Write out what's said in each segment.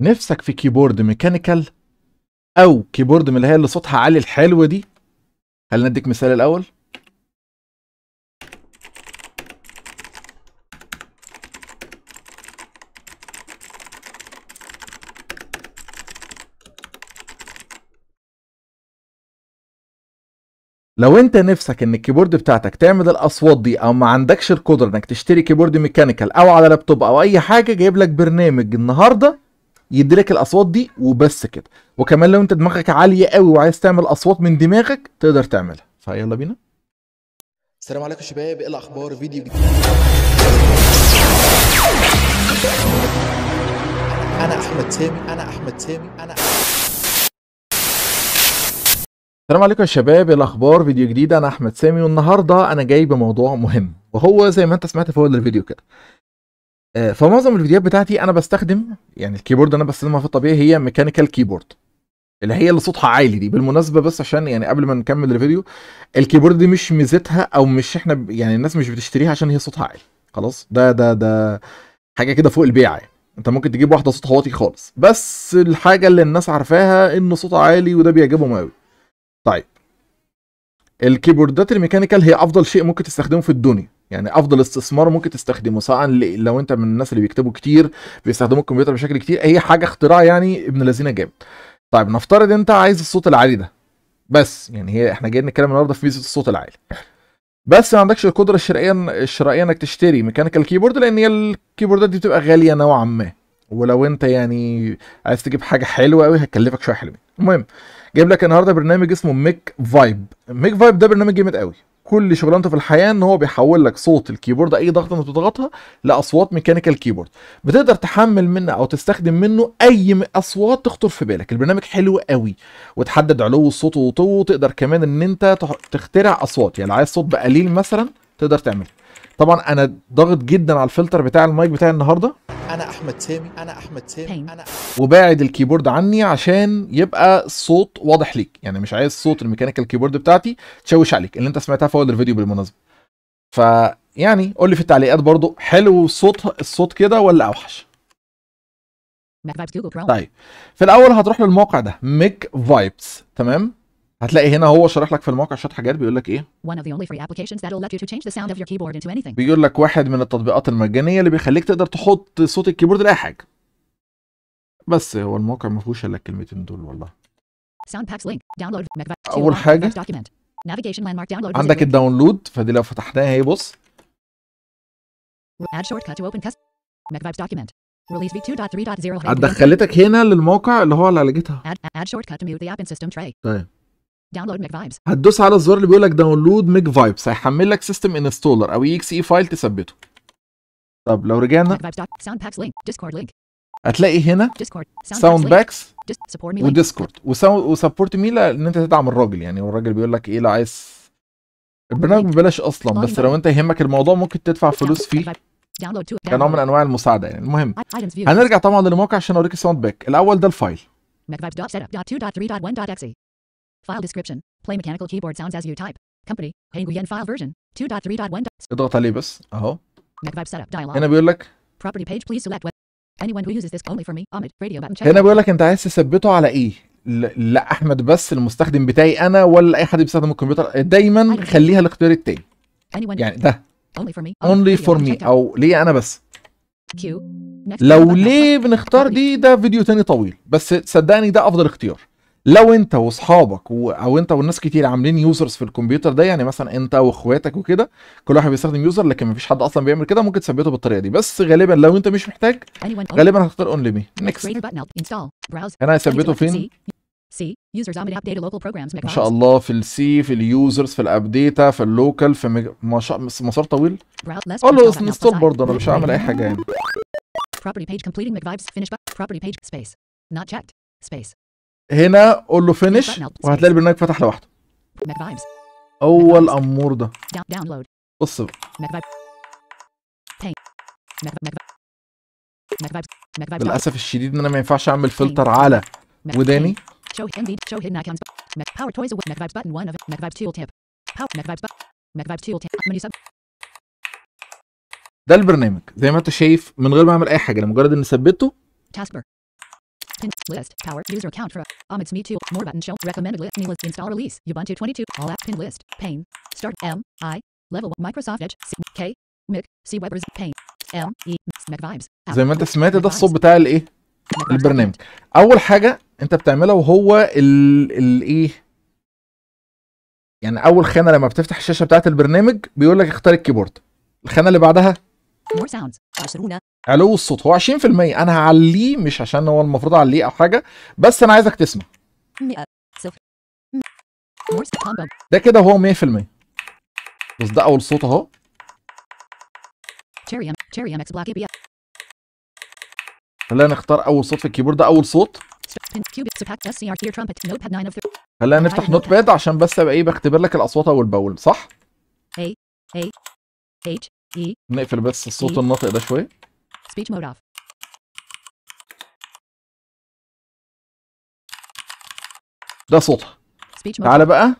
نفسك في كيبورد ميكانيكال او كيبورد من اللي هي اللي صوتها عالي الحلوه دي هل نديك مثال الاول لو انت نفسك ان الكيبورد بتاعتك تعمل الاصوات دي او ما عندكش القدره انك تشتري كيبورد ميكانيكال او على لابتوب او اي حاجه جايب لك برنامج النهارده يديلك الاصوات دي وبس كده وكمان لو انت دماغك عاليه قوي وعايز تعمل اصوات من دماغك تقدر تعملها فيلا بينا السلام عليكم يا شباب ايه الاخبار فيديو جديد انا احمد سامي انا احمد سامي انا السلام عليكم يا شباب إيه الاخبار فيديو جديد انا احمد سامي والنهارده انا جاي بموضوع مهم وهو زي ما انت سمعت في اول الفيديو كده آه، فمعظم الفيديوهات بتاعتي انا بستخدم يعني الكيبورد انا بستخدمها في الطبيعي هي ميكانيكال كيبورد اللي هي اللي صوتها عالي دي بالمناسبه بس عشان يعني قبل ما نكمل الفيديو الكيبورد دي مش ميزتها او مش احنا يعني الناس مش بتشتريها عشان هي صوتها عالي خلاص ده ده ده حاجه كده فوق البيع يعني انت ممكن تجيب واحده صوتها واطي خالص بس الحاجه اللي الناس عارفاها ان صوتها عالي وده بيعجبهم قوي طيب الكيبوردات الميكانيكال هي افضل شيء ممكن تستخدمه في الدنيا يعني افضل استثمار ممكن تستخدمه سواء لو انت من الناس اللي بيكتبوا كتير بيستخدموا الكمبيوتر بشكل كتير هي حاجه اختراع يعني ابن الذين جاب طيب نفترض انت عايز الصوت العالي ده بس يعني هي احنا جايين نتكلم النهارده في ميزه الصوت العالي بس ما عندكش القدره الشرائيه الشرائيه انك تشتري ميكانيكال كيبورد لان هي الكيبوردات دي بتبقى غاليه نوعا ما ولو انت يعني عايز تجيب حاجه حلوه قوي هتكلفك شويه حلوين المهم جايب لك النهارده برنامج اسمه ميك فايب ميك فايب ده برنامج جامد قوي كل شغلانته في الحياه ان هو بيحول لك صوت الكيبورد اي ضغطه انت بتضغطها لاصوات ميكانيكال كيبورد بتقدر تحمل منه او تستخدم منه اي اصوات تخطر في بالك البرنامج حلو قوي وتحدد علو الصوت وطوله تقدر كمان ان انت تخترع اصوات يعني لو عايز صوت بقليل مثلا تقدر تعمله طبعا انا ضاغط جدا على الفلتر بتاع المايك بتاعي النهارده انا احمد سامي انا احمد سامي انا وباعد الكيبورد عني عشان يبقى الصوت واضح ليك يعني مش عايز صوت الميكانيكال كيبورد بتاعتي تشوش عليك اللي انت سمعتها في اول الفيديو بالمناسبه ف يعني قول لي في التعليقات برضو حلو الصوت الصوت كده ولا اوحش طيب في الاول هتروح للموقع ده ميك فايبس تمام هتلاقي هنا هو شارح لك في الموقع شويه حاجات بيقول لك ايه بيقول لك واحد من التطبيقات المجانيه اللي بيخليك تقدر تحط صوت الكيبورد لاي حاجه بس هو الموقع ما فيهوش الا الكلمتين دول والله اول حاجه عندك الداونلود فدي لو فتحناها اهي بص هتدخلتك هنا للموقع اللي هو اللي على جيتها. طيب داونلود ميك فايبس هتدوس على الزر اللي بيقول لك داونلود ميك فايبس هيحمل لك سيستم انستولر او اكس اي فايل تثبته طب لو رجعنا هتلاقي هنا ساوند باكس وديسكورد وسبورت مي لان انت تدعم الراجل يعني والراجل بيقول لك ايه لا عايز البرنامج ببلاش اصلا بس لو انت يهمك الموضوع ممكن تدفع فلوس فيه كنوع من انواع المساعده يعني المهم هنرجع طبعا للموقع عشان اوريك الساوند باك الاول ده الفايل File description. Play mechanical keyboard sounds as you type. Company. Henguyen file version 2.3.1. اضغط عليه بس اهو. Mac vibe setup dialog. هنا بيقول لك property page please select what Anyone who uses this only for me. Ahmed radio button check. هنا بيقول لك انت عايز تثبته على ايه؟ لا احمد بس المستخدم بتاعي انا ولا اي حد بيستخدم الكمبيوتر دايما خليها الاختيار التاني. يعني ده only for me only for me او ليه انا بس. Q. لو ليه بنختار دي ده فيديو تاني طويل بس صدقني ده افضل اختيار. لو انت واصحابك و... او انت والناس كتير عاملين يوزرز في الكمبيوتر ده يعني مثلا انت واخواتك وكده كل واحد بيستخدم يوزر لكن مفيش حد اصلا بيعمل كده ممكن تثبته بالطريقه دي بس غالبا لو انت مش محتاج غالبا هتختار اونلي مي نكست انا هثبته فين ما شاء الله في السي في اليوزرز في الابديتا في اللوكال في مج... ما شاء مسار طويل اقول له انستول برضه انا مش هعمل اي حاجه يعني property page completing mcvibes finish property page space not checked space هنا قول له فينش وهتلاقي البرنامج فتح لوحده اول امور ده بص للاسف الشديد ان انا ما ينفعش اعمل فلتر على وداني ده البرنامج زي ما انت شايف من غير ما اعمل اي حاجه لمجرد اني ثبته In list. Power. User account for Omits Me Too. More button show. Recommended list. Me list. Install release. Ubuntu 22. All app pin list. pain Start. M. I. Level. Microsoft Edge. C. K. Mic. C. Weber's. pain M. E. Mac Vibes. زي ما انت سمعت ده الصوت بتاع الايه؟ البرنامج. اول حاجه انت بتعملها وهو الايه؟ يعني اول خانه لما بتفتح الشاشه بتاعت البرنامج بيقول لك اختار الكيبورد. الخانه اللي بعدها علو الو الصوت هو 20% انا هعليه مش عشان هو المفروض اعليه او حاجه بس انا عايزك تسمع ده كده هو 100% بس ده اول صوت اهو خلينا نختار اول صوت في الكيبورد ده اول صوت خلينا نفتح نوت باد عشان بس ابقى ايه بختبر لك الاصوات اول باول صح؟ A A H E نقفل بس الصوت e الناطق ده شويه speech mode off ده صوتها تعالى بقى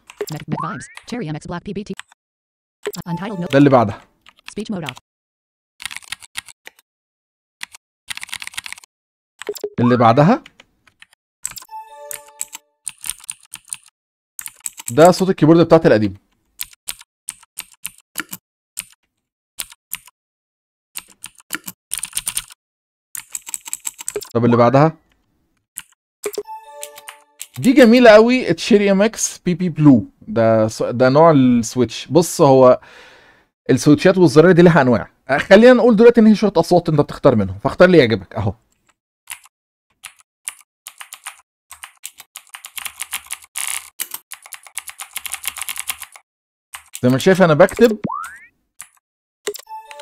ده اللي بعدها speech mode off اللي بعدها ده صوت الكيبورد بتاعتي القديم طب اللي بعدها دي جميله قوي تشيري ام اكس بي بي بلو ده ده نوع السويتش بص هو السويتشات والزراير دي لها انواع آه، خلينا نقول دلوقتي ان هي شويه اصوات انت بتختار منهم فاختار اللي يعجبك اهو زي ما شايف انا بكتب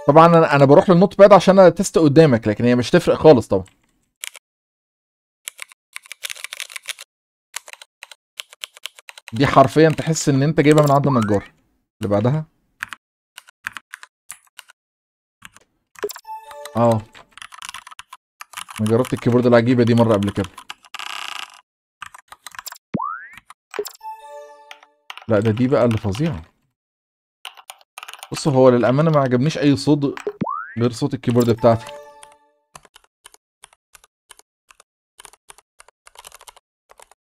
طبعا انا بروح للنوت باد عشان اتست قدامك لكن هي مش تفرق خالص طبعا دي حرفيا تحس ان انت جايبها من عند النجار اللي بعدها اه انا جربت الكيبورد العجيبه دي مره قبل كده لا ده دي بقى اللي فظيعه بص هو للامانه ما عجبنيش اي صوت غير صوت الكيبورد بتاعتي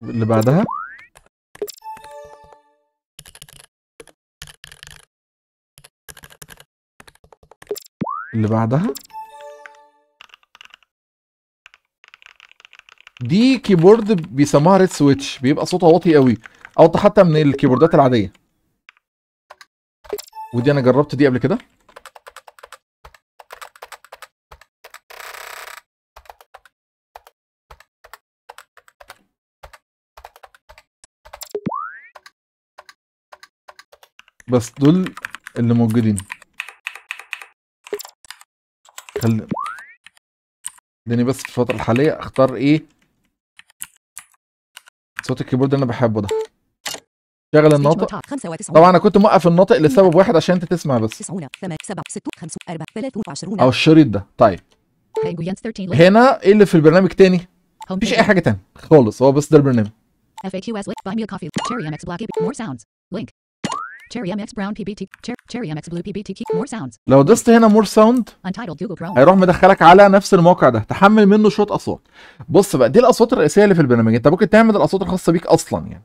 اللي بعدها اللي بعدها دي كيبورد بيسموها ريد سويتش بيبقى صوتها واطي قوي اوطى حتى من الكيبوردات العاديه ودي انا جربت دي قبل كده بس دول اللي موجودين خل اديني بس في الفترة الحالية اختار ايه صوت الكيبورد اللي انا بحبه ده شغل الناطق طبعا انا كنت موقف الناطق لسبب واحد عشان انت تسمع بس او الشريط ده طيب هنا ايه اللي في البرنامج تاني مفيش اي حاجه تاني خالص هو بس ده البرنامج link. Buy me a coffee. Cherry MX More sounds. Link. Cherry MX Brown PBT Cherry MX Blue PBTQ More Sounds لو دوست هنا مور ساوند هيروح مدخلك على نفس الموقع ده تحمل منه شويه اصوات بص بقى دي الاصوات الرئيسيه اللي في البرنامج انت ممكن تعمل الاصوات الخاصه بيك اصلا يعني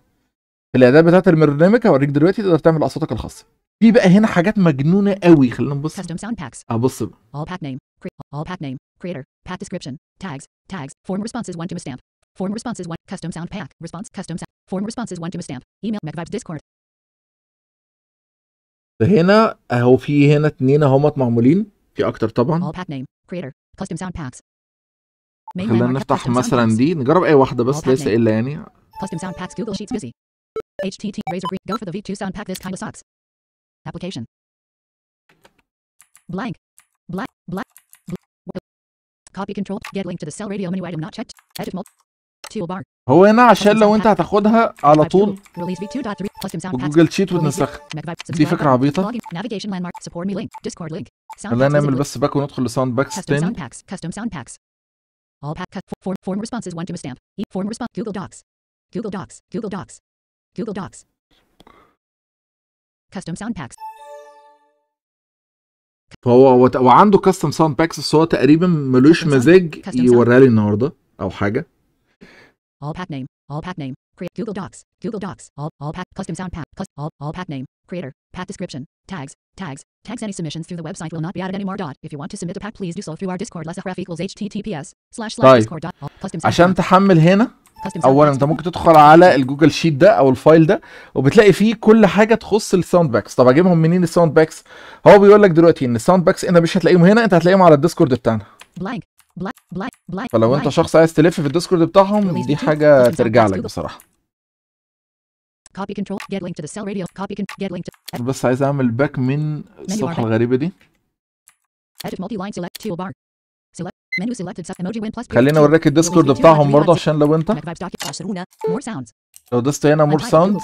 في الاعداد بتاعت البرنامج هوريك دلوقتي تقدر تعمل اصواتك الخاصه في بقى هنا حاجات مجنونه قوي خلينا نبص custom sound packs ابص بقى all pack name all pack name creator pack description tags tags form responses one to stamp form responses one custom sound pack response custom sound form responses one to stamp email mac vibes discord فهنا اهو في هنا اتنين اهمت معمولين في اكتر طبعا خلينا نفتح مثلا دي نجرب اي واحده بس ليس الا يعني custom sound packs google sheets busy htt razor green go for the v2 sound pack this kind of sucks application blank blank blank copy control get link to the cell radio menu item not checked edit mode هو هنا عشان لو انت هتاخدها على طول جوجل شيت وتنسخها دي فكره عبيطه خلينا نعمل بس باك وندخل لساوند باكس تاني All pack cut form form responses one to stamp. E form response Google Docs. Google Docs. Google Docs. Google Docs. Custom sound packs. فهو وعنده كاستم ساوند باكس بس هو تقريبا ملوش مزاج يوريها لي النهارده او حاجه all path name, all path name, create Google Docs, Google Docs, all, all path, custom sound path, cus, all, all path name, creator, path description, tags, tags, tags any submissions through the website will not be added anymore. Dot. If you want to submit a path, please do so through our Discord. Less Lesafraf equals https slash slash discord. Custom عشان تحمل هنا اولا انت ممكن تدخل على الجوجل شيت ده او الفايل ده وبتلاقي فيه كل حاجه تخص الساوند باكس طب اجيبهم منين الساوند باكس هو بيقول لك دلوقتي ان الساوند باكس انت مش هتلاقيهم هنا انت هتلاقيهم على الديسكورد بتاعنا فلو انت شخص عايز تلف في الديسكورد بتاعهم دي حاجه ترجع لك بصراحه بس عايز اعمل باك من الصفحه الغريبه دي خلينا اوريك الديسكورد بتاعهم برضه عشان لو انت لو دست هنا مور ساوند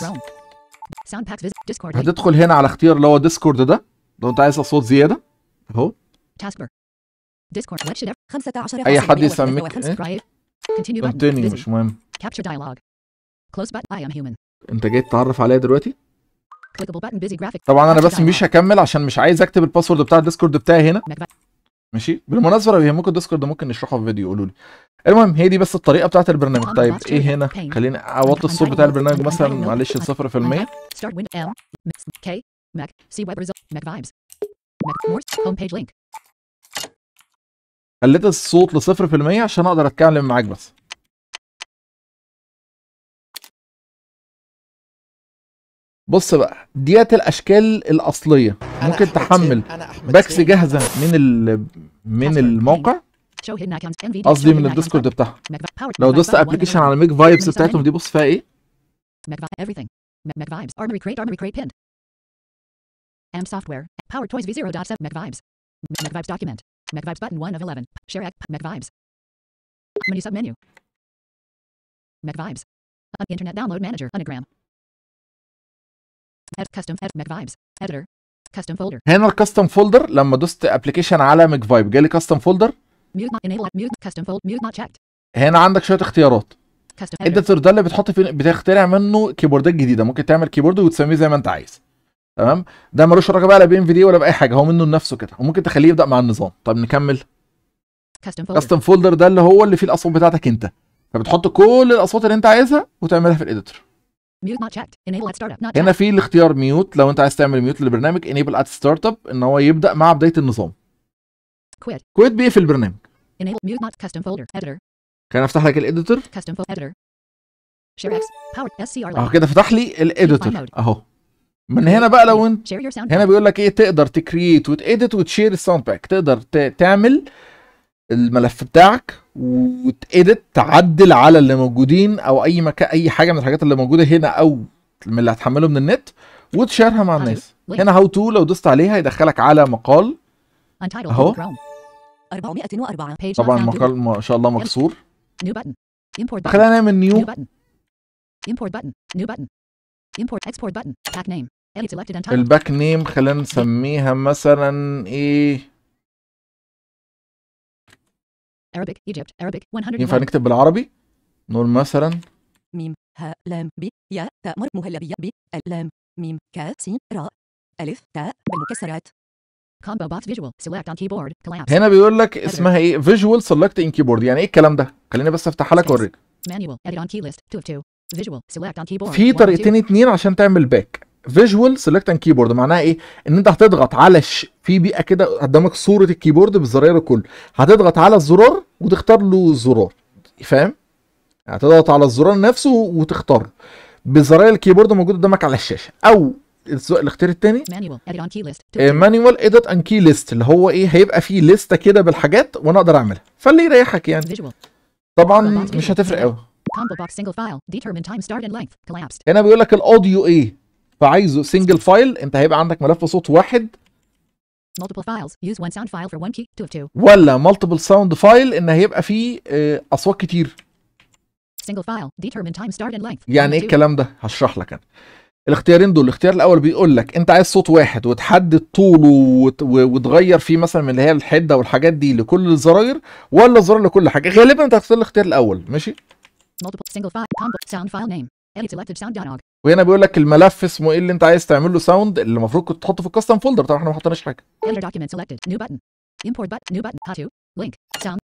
هتدخل هنا على اختيار اللي هو ديسكورد ده لو انت عايز اصوات زياده اهو اي حد يسميك ايه؟ مش مهم كابتشر دايلوج كلوز بات اي ام هيومن انت جاي تتعرف عليا دلوقتي؟ طبعا انا بس مش هكمل عشان مش عايز اكتب الباسورد بتاع الديسكورد بتاعي هنا ماشي بالمناسبه لو يهمكم الديسكورد ده ممكن نشرحه في فيديو قولوا لي المهم هي دي بس الطريقه بتاعت البرنامج طيب ايه هنا خليني اوطي الصوت بتاع البرنامج مثلا معلش 0% قللت الصوت لصفر في المية عشان اقدر اتكلم معاك بس بص بقى ديت الاشكال الاصليه ممكن تحمل باكس جاهزه من ال... من الموقع قصدي من الديسكورد بتاعها لو دوست ابلكيشن على الميك فايبس بتاعتهم دي بص فيها ايه 07 MacVibes button 1 of 11. Share act. MacVibes. Menu submenu. MacVibes. Uh, Internet download manager. Anagram. Add custom. Add MacVibes. Editor. Custom folder. هنا الكاستم فولدر لما دوست ابلكيشن على ماكفايب جالي كاستم فولدر. Mute not enable. Mute custom fold. Mute not checked. هنا عندك شويه اختيارات. الديتر ده اللي بتحط فيه بتخترع منه كيبوردات جديده ممكن تعمل كيبورد وتسميه زي ما انت عايز تمام ده ملوش علاقه بقى لا بي ام في دي ولا باي حاجه هو منه لنفسه كده وممكن تخليه يبدا مع النظام طب نكمل كاستم فولدر ده اللي هو اللي فيه الاصوات بتاعتك انت فبتحط كل الاصوات اللي انت عايزها وتعملها في الايديتور هنا في الاختيار ميوت لو انت عايز تعمل ميوت للبرنامج انيبل ات ستارت اب ان هو يبدا مع بدايه النظام كويت بيقفل البرنامج كان افتح لك الايديتور اهو كده فتح لي الايديتور اهو من هنا بقى لو انت هنا بيقول لك ايه تقدر تكريت وتأديت وتشير الساوند باك تقدر تعمل الملف بتاعك وتأديت تعدل على اللي موجودين او اي مكان اي حاجه من الحاجات اللي موجوده هنا او من اللي هتحمله من النت وتشيرها مع الناس هنا هاو تو لو دوست عليها يدخلك على مقال اهو 404 طبعا المقال ما شاء الله مكسور خلينا نعمل نيو import export button pack name edit selected and الباك نيم خلينا نسميها مثلا ايه Arabic Egypt Arabic 100 ينفع نكتب بالعربي نقول مثلا ميم ها لام بي يا تاء مر مهلبية بي لام ميم كا سين راء ألف تاء بالمكسرات كومبو بوكس فيجوال سيلكت اون كيبورد كولابس هنا بيقول لك اسمها ايه فيجوال سيلكت ان كيبورد يعني ايه الكلام ده خليني بس افتحها لك اوريك مانيوال اديت اون كي ليست 2 of 2 في طريقتين اتنين عشان تعمل باك فيجوال سيلكت اند كيبورد معناها ايه ان انت هتضغط على ش... في بيئه كده قدامك صوره الكيبورد بالزراير الكل هتضغط على الزرار وتختار له زرار فاهم يعني هتضغط على الزرار نفسه وتختار بزراير الكيبورد موجود قدامك على الشاشه او الاختيار الثاني مانيوال ايديت اند كي ليست اللي هو ايه هيبقى فيه لسته كده بالحاجات وانا اقدر اعملها فاللي يريحك يعني طبعا مش هتفرق قوي combo box single file determine time start and length collapsed هنا بيقول لك الاوديو ايه فعايزه سنجل فايل انت هيبقى عندك ملف صوت واحد multiple files use one sound file for one key two of two ولا multiple sound file ان هيبقى فيه آه، اصوات كتير single file determine time start and length يعني ايه الكلام ده هشرح لك انا الاختيارين دول الاختيار الاول بيقول لك انت عايز صوت واحد وتحدد طوله وت... و... وتغير فيه مثلا من اللي هي الحده والحاجات دي لكل الزراير ولا زرار لكل حاجه غالبا انت هتختار الاختيار الاول ماشي وهنا بيقول لك الملف اسمه ايه اللي انت عايز تعمل له ساوند اللي المفروض كنت تحطه في الكاستم فولدر طبعا احنا ما حطيناش حاجه import button new button how to link sound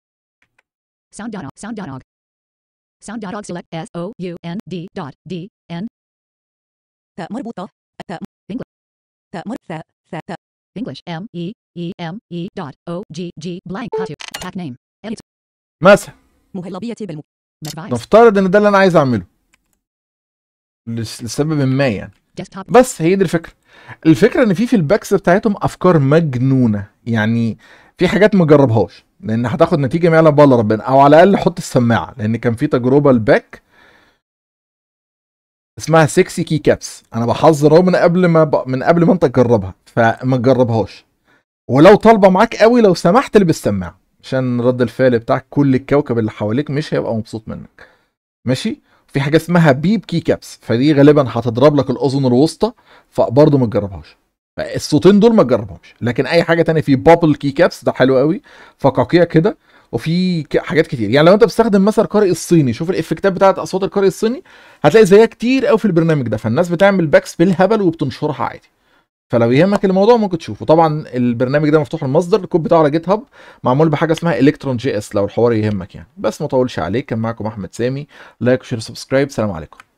sound dialog sound dialog sound dialog select s o u n d dot d n تاء مربوطة تاء English تاء مر ثاء ثاء تاء English m e e m e dot o g g blank how to pack name edit مثلا مهلبية بالم نفترض ان ده اللي انا عايز اعمله لسبب ما يعني بس هي دي الفكره الفكره ان في في الباكس بتاعتهم افكار مجنونه يعني في حاجات ما جربهاش لان هتاخد نتيجه ما يعلم بالله ربنا او على الاقل حط السماعه لان كان في تجربه الباك اسمها سكسي كي كابس انا بحذر من قبل ما ب... من قبل ما انت تجربها فما تجربهاش ولو طالبه معاك قوي لو سمحت اللي بالسماعه عشان رد الفعل بتاع كل الكوكب اللي حواليك مش هيبقى مبسوط منك ماشي في حاجه اسمها بيب كي كابس فدي غالبا هتضرب لك الاذن الوسطى فبرضه ما تجربهاش الصوتين دول ما تجربهمش لكن اي حاجه تانية في بابل كي كابس ده حلو قوي فقاقيع كده وفي حاجات كتير يعني لو انت بتستخدم مثلا قارئ الصيني شوف الافكتات بتاعت اصوات القارئ الصيني هتلاقي زيها كتير قوي في البرنامج ده فالناس بتعمل باكس بالهبل وبتنشرها عادي فلو يهمك الموضوع ممكن تشوفه طبعا البرنامج ده مفتوح المصدر الكود بتاعه على جيت هاب معمول بحاجه اسمها الكترون جي اس لو الحوار يهمك يعني بس ما اطولش عليك كان معاكم احمد سامي لايك وشير سبسكرايب سلام عليكم